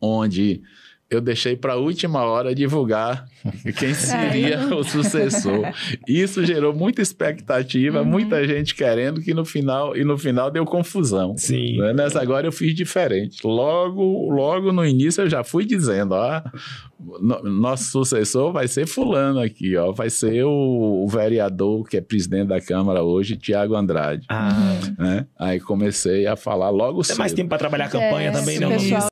onde eu deixei para a última hora divulgar quem é. seria é. o sucessor. Isso gerou muita expectativa, uhum. muita gente querendo que no final e no final deu confusão. Sim. Né? Nessa agora eu fiz diferente. Logo, logo no início eu já fui dizendo, ó, nosso sucessor vai ser fulano aqui, ó, vai ser o, vereador que é presidente da Câmara hoje, Tiago Andrade. Ah. Né? Aí comecei a falar logo. Tem cedo. mais tempo para trabalhar a é, campanha é, também, não? Né,